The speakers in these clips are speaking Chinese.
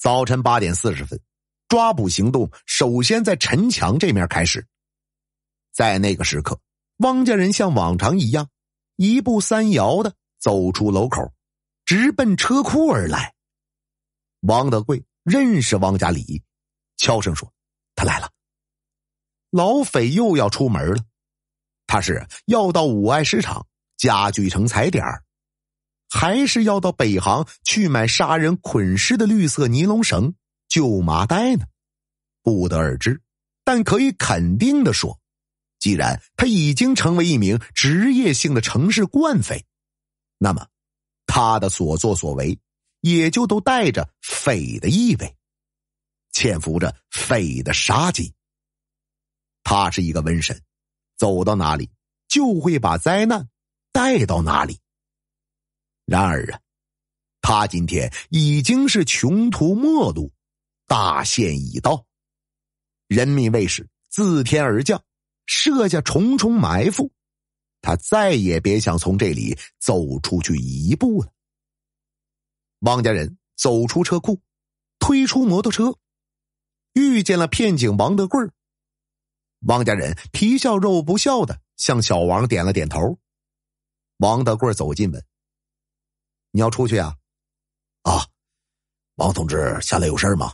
早晨八点四十分，抓捕行动首先在陈强这面开始。在那个时刻，汪家人像往常一样，一步三摇的走出楼口，直奔车库而来。王德贵认识汪家礼，悄声说：“他来了，老匪又要出门了，他是要到五爱市场家具城踩点儿。”还是要到北航去买杀人捆尸的绿色尼龙绳、旧麻袋呢？不得而知。但可以肯定的说，既然他已经成为一名职业性的城市惯匪，那么他的所作所为也就都带着匪的意味，潜伏着匪的杀机。他是一个瘟神，走到哪里就会把灾难带到哪里。然而啊，他今天已经是穷途末路，大限已到。人民卫士自天而降，设下重重埋伏，他再也别想从这里走出去一步了。王家人走出车库，推出摩托车，遇见了片警王德贵汪王家人皮笑肉不笑的向小王点了点头。王德贵走进门。你要出去啊？啊，王同志下来有事吗？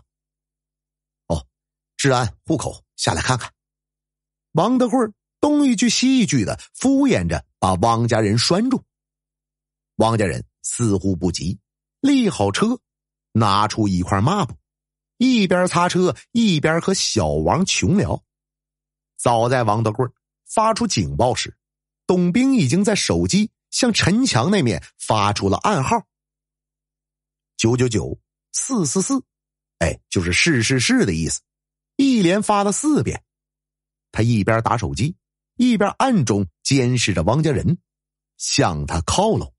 哦，治安户口下来看看。王德贵东一句西一句的敷衍着，把汪家人拴住。汪家人似乎不急，立好车，拿出一块抹布，一边擦车一边和小王穷聊。早在王德贵发出警报时，董兵已经在手机。向陈强那面发出了暗号：“九九九四四四”，哎，就是“是是是”的意思。一连发了四遍，他一边打手机，一边暗中监视着汪家人向他靠拢。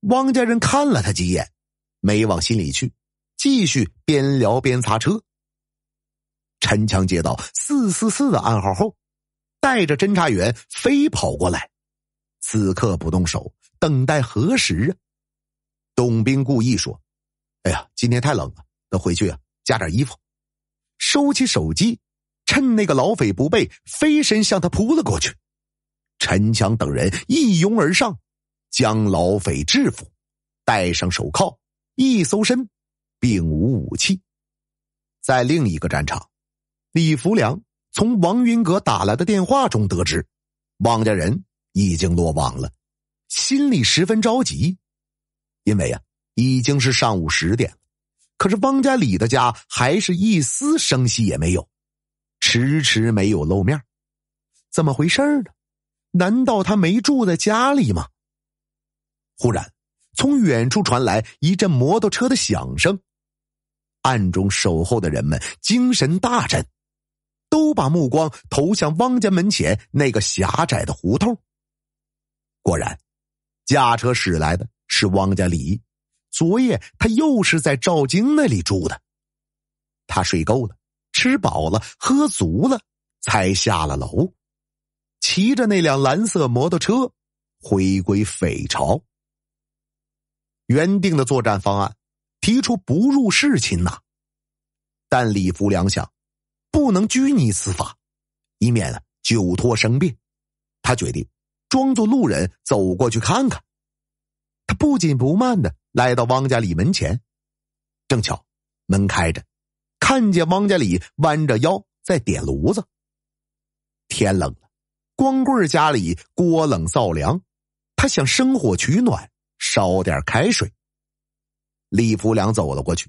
汪家人看了他几眼，没往心里去，继续边聊边擦车。陈强接到“四四四”的暗号后，带着侦查员飞跑过来。此刻不动手，等待何时啊？董兵故意说：“哎呀，今天太冷了，那回去加点衣服。”收起手机，趁那个老匪不备，飞身向他扑了过去。陈强等人一拥而上，将老匪制服，戴上手铐，一搜身，并无武器。在另一个战场，李福良从王云阁打来的电话中得知，汪家人。已经落网了，心里十分着急，因为呀，已经是上午十点可是汪家里的家还是一丝声息也没有，迟迟没有露面，怎么回事呢？难道他没住在家里吗？忽然，从远处传来一阵摩托车的响声，暗中守候的人们精神大振，都把目光投向汪家门前那个狭窄的胡同。果然，驾车驶来的是汪家李。昨夜他又是在赵京那里住的，他睡够了，吃饱了，喝足了，才下了楼，骑着那辆蓝色摩托车回归匪巢。原定的作战方案提出不入侍寝呐，但李福良想，不能拘泥此法，以免久拖生变。他决定。装作路人走过去看看，他不紧不慢的来到汪家里门前，正巧门开着，看见汪家里弯着腰在点炉子。天冷了，光棍家里锅冷灶凉，他想生火取暖，烧点开水。李福良走了过去，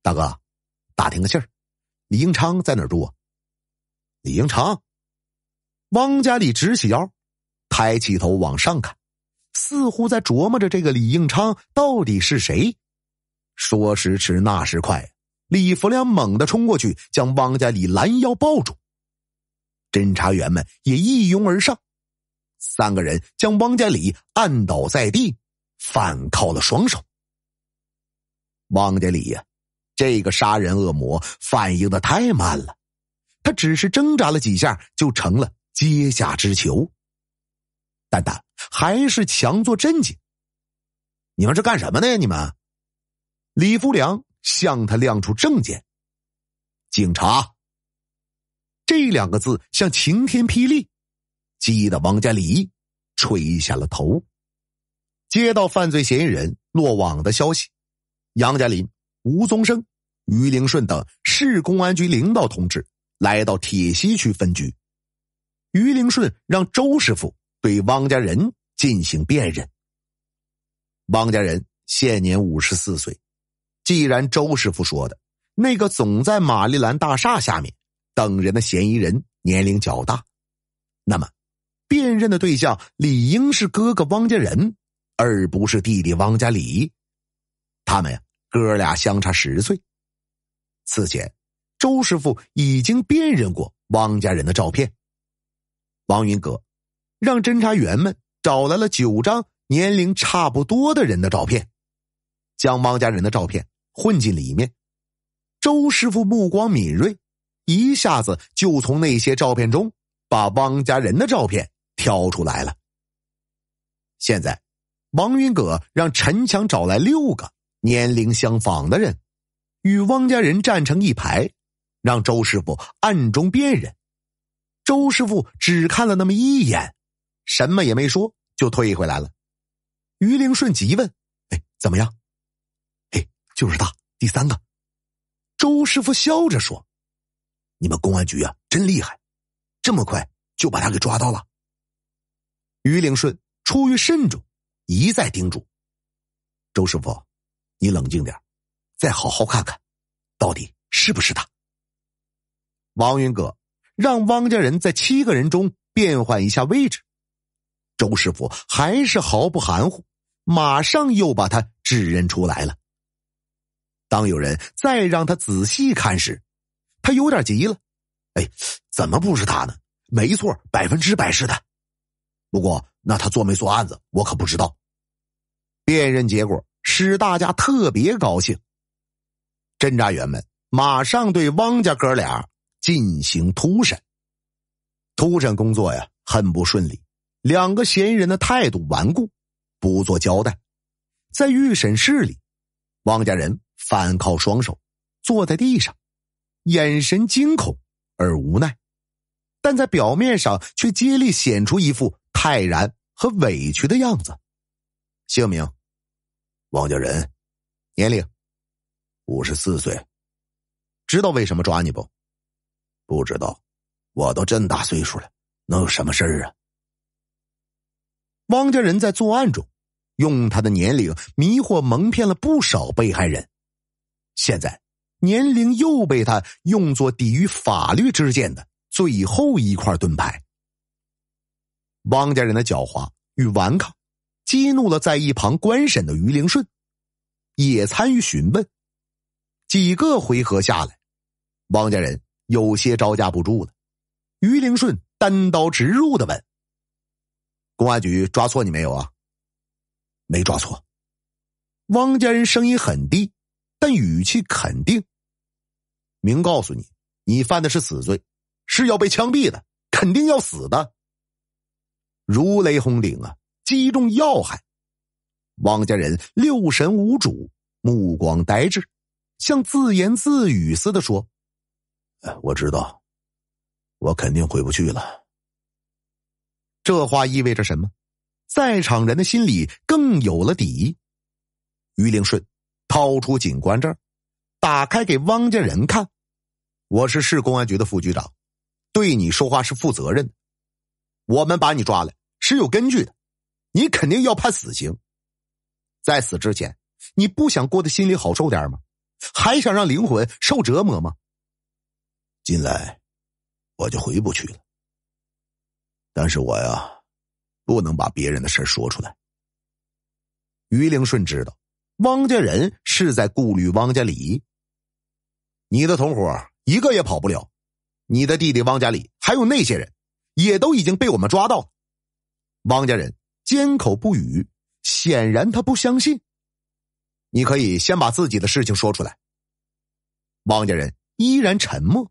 大哥，打听个信儿，李应昌在哪儿住啊？李应昌，汪家里直起腰。抬起头往上看，似乎在琢磨着这个李应昌到底是谁。说时迟，那时快，李福良猛地冲过去，将汪家里拦腰抱住。侦查员们也一拥而上，三个人将汪家里按倒在地，反铐了双手。汪家里呀，这个杀人恶魔反应的太慢了，他只是挣扎了几下，就成了阶下之囚。蛋蛋还是强作镇静。你们这干什么呢呀？你们，李福良向他亮出证件，警察。这两个字像晴天霹雳，激得王家礼垂下了头。接到犯罪嫌疑人落网的消息，杨家林、吴宗生、于灵顺等市公安局领导同志来到铁西区分局。于灵顺让周师傅。对汪家人进行辨认。汪家人现年五十四岁。既然周师傅说的那个总在玛丽兰大厦下面等人的嫌疑人年龄较大，那么辨认的对象理应是哥哥汪家人，而不是弟弟汪家礼。他们呀，哥俩相差十岁。此前，周师傅已经辨认过汪家人的照片。王云阁。让侦查员们找来了九张年龄差不多的人的照片，将汪家人的照片混进里面。周师傅目光敏锐，一下子就从那些照片中把汪家人的照片挑出来了。现在，王云葛让陈强找来六个年龄相仿的人，与汪家人站成一排，让周师傅暗中辨认。周师傅只看了那么一眼。什么也没说就退回来了。于凌顺急问：“哎，怎么样？哎，就是他，第三个。”周师傅笑着说：“你们公安局啊，真厉害，这么快就把他给抓到了。”于凌顺出于慎重，一再叮嘱：“周师傅，你冷静点，再好好看看，到底是不是他。”王云哥让汪家人在七个人中变换一下位置。周师傅还是毫不含糊，马上又把他指认出来了。当有人再让他仔细看时，他有点急了：“哎，怎么不是他呢？没错，百分之百是他。不过，那他做没做案子，我可不知道。”辨认结果使大家特别高兴，侦查员们马上对汪家哥俩进行突审。突审工作呀，很不顺利。两个嫌疑人的态度顽固，不做交代。在预审室里，王家人反靠双手坐在地上，眼神惊恐而无奈，但在表面上却竭力显出一副泰然和委屈的样子。姓名：王家人，年龄：五十四岁。知道为什么抓你不？不知道，我都这么大岁数了，能有什么事儿啊？汪家人在作案中，用他的年龄迷惑蒙骗了不少被害人，现在年龄又被他用作抵御法律之剑的最后一块盾牌。汪家人的狡猾与顽抗，激怒了在一旁观审的于凌顺，也参与询问。几个回合下来，汪家人有些招架不住了。于凌顺单刀直入的问。公安局抓错你没有啊？没抓错。汪家人声音很低，但语气肯定。明告诉你，你犯的是死罪，是要被枪毙的，肯定要死的。如雷轰顶啊！击中要害。汪家人六神无主，目光呆滞，像自言自语似的说：“我知道，我肯定回不去了。”这话意味着什么？在场人的心里更有了底。于灵顺掏出警官证，打开给汪家人看：“我是市公安局的副局长，对你说话是负责任。我们把你抓来是有根据的，你肯定要判死刑。在死之前，你不想过得心里好受点吗？还想让灵魂受折磨吗？进来，我就回不去了。”但是我呀，不能把别人的事说出来。于灵顺知道，汪家人是在顾虑汪家礼。你的同伙一个也跑不了，你的弟弟汪家礼还有那些人，也都已经被我们抓到。汪家人缄口不语，显然他不相信。你可以先把自己的事情说出来。汪家人依然沉默，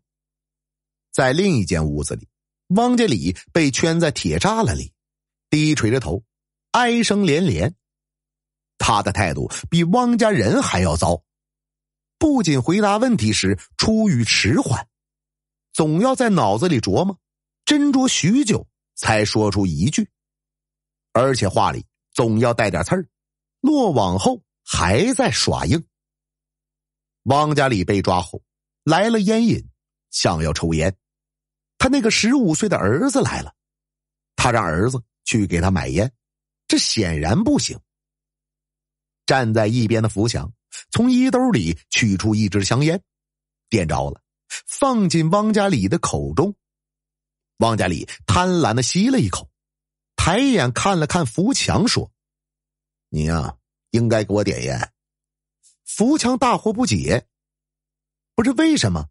在另一间屋子里。汪家里被圈在铁栅栏里，低垂着头，哀声连连。他的态度比汪家人还要糟，不仅回答问题时出于迟缓，总要在脑子里琢磨、斟酌许久才说出一句，而且话里总要带点刺儿。落网后还在耍硬。汪家里被抓后，来了烟瘾，想要抽烟。他那个十五岁的儿子来了，他让儿子去给他买烟，这显然不行。站在一边的福强从衣兜里取出一支香烟，点着了，放进汪家里的口中。汪家里贪婪的吸了一口，抬眼看了看福强，说：“你呀，应该给我点烟。”福强大惑不解：“不是为什么？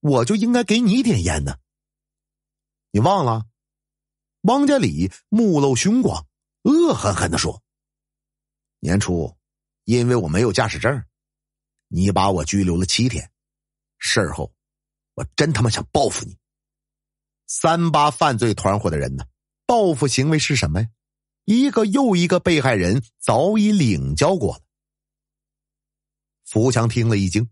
我就应该给你点烟呢？”你忘了？汪家里目露凶光，恶狠狠的说：“年初，因为我没有驾驶证，你把我拘留了七天。事后，我真他妈想报复你。三八犯罪团伙的人呢？报复行为是什么呀？一个又一个被害人早已领教过了。”福强听了一惊，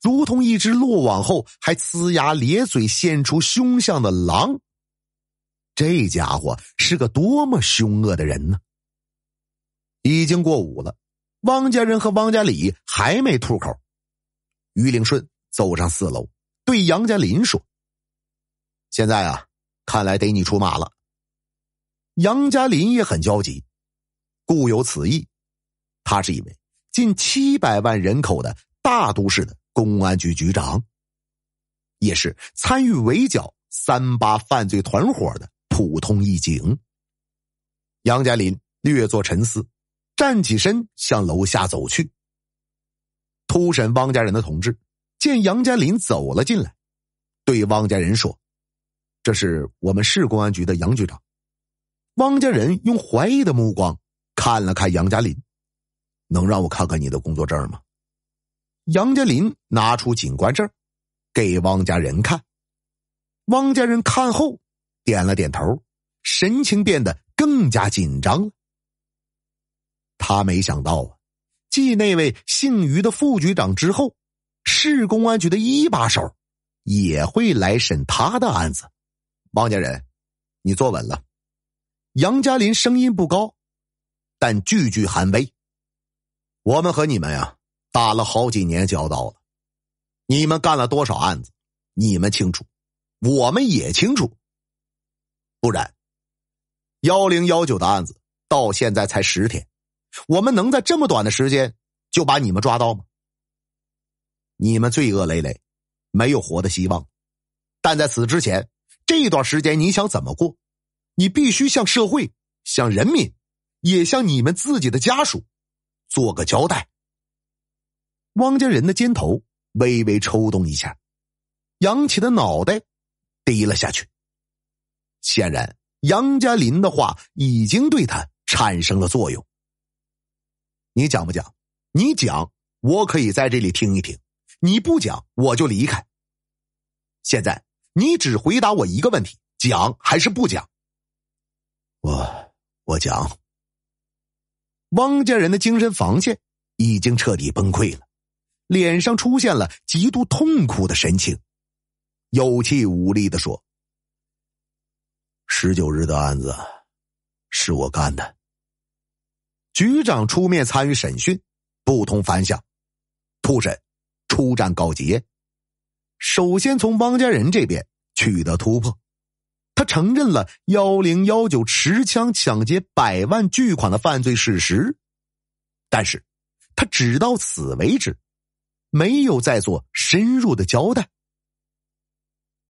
如同一只落网后还呲牙咧嘴、现出凶相的狼。这家伙是个多么凶恶的人呢！已经过午了，汪家人和汪家里还没吐口。于凌顺走上四楼，对杨家林说：“现在啊，看来得你出马了。”杨家林也很焦急，故有此意。他是一位近七百万人口的大都市的公安局局长，也是参与围剿“三八”犯罪团伙的。普通一警，杨家林略作沉思，站起身向楼下走去。突审汪家人的同志见杨家林走了进来，对汪家人说：“这是我们市公安局的杨局长。”汪家人用怀疑的目光看了看杨家林：“能让我看看你的工作证吗？”杨家林拿出警官证给汪家人看，汪家人看后。点了点头，神情变得更加紧张了。他没想到啊，继那位姓于的副局长之后，市公安局的一把手也会来审他的案子。王家人，你坐稳了。杨家林声音不高，但句句含威。我们和你们呀打了好几年交道了，你们干了多少案子，你们清楚，我们也清楚。不然，幺零幺九的案子到现在才十天，我们能在这么短的时间就把你们抓到吗？你们罪恶累累，没有活的希望。但在此之前，这段时间你想怎么过？你必须向社会、向人民，也向你们自己的家属做个交代。汪家人的肩头微微抽动一下，扬起的脑袋低了下去。显然，杨家林的话已经对他产生了作用。你讲不讲？你讲，我可以在这里听一听；你不讲，我就离开。现在，你只回答我一个问题：讲还是不讲？我，我讲。汪家人的精神防线已经彻底崩溃了，脸上出现了极度痛苦的神情，有气无力的说。十九日的案子是我干的。局长出面参与审讯，不同凡响。突审初战告捷，首先从汪家人这边取得突破。他承认了幺零幺九持枪抢劫百万巨款的犯罪事实，但是他只到此为止，没有再做深入的交代。